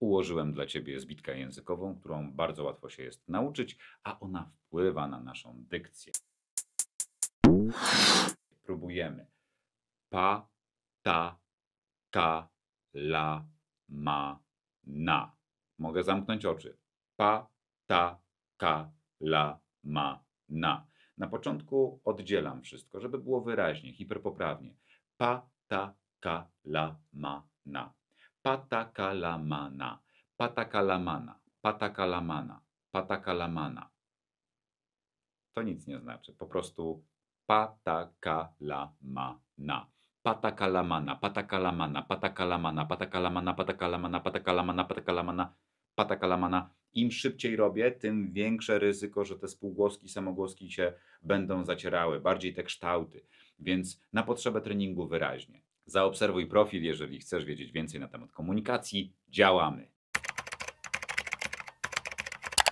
Ułożyłem dla Ciebie zbitkę językową, którą bardzo łatwo się jest nauczyć, a ona wpływa na naszą dykcję. Próbujemy. Pa, ta, ta, la, ma, na. Mogę zamknąć oczy. Pa, ta, ka, la, ma, na. Na początku oddzielam wszystko, żeby było wyraźnie, hiperpoprawnie. Pa, ta, ka, la, ma, na patakalamana, patakalamana, patakalamana, patakalamana. To nic nie znaczy, po prostu patakalamana. Patakalamana, patakalamana, patakalamana, patakalamana, patakalamana, patakalamana, patakalamana, patakalamana. Im szybciej robię, tym większe ryzyko, że te spółgłoski, samogłoski się będą zacierały, bardziej te kształty więc na potrzebę treningu wyraźnie. Zaobserwuj profil, jeżeli chcesz wiedzieć więcej na temat komunikacji. Działamy.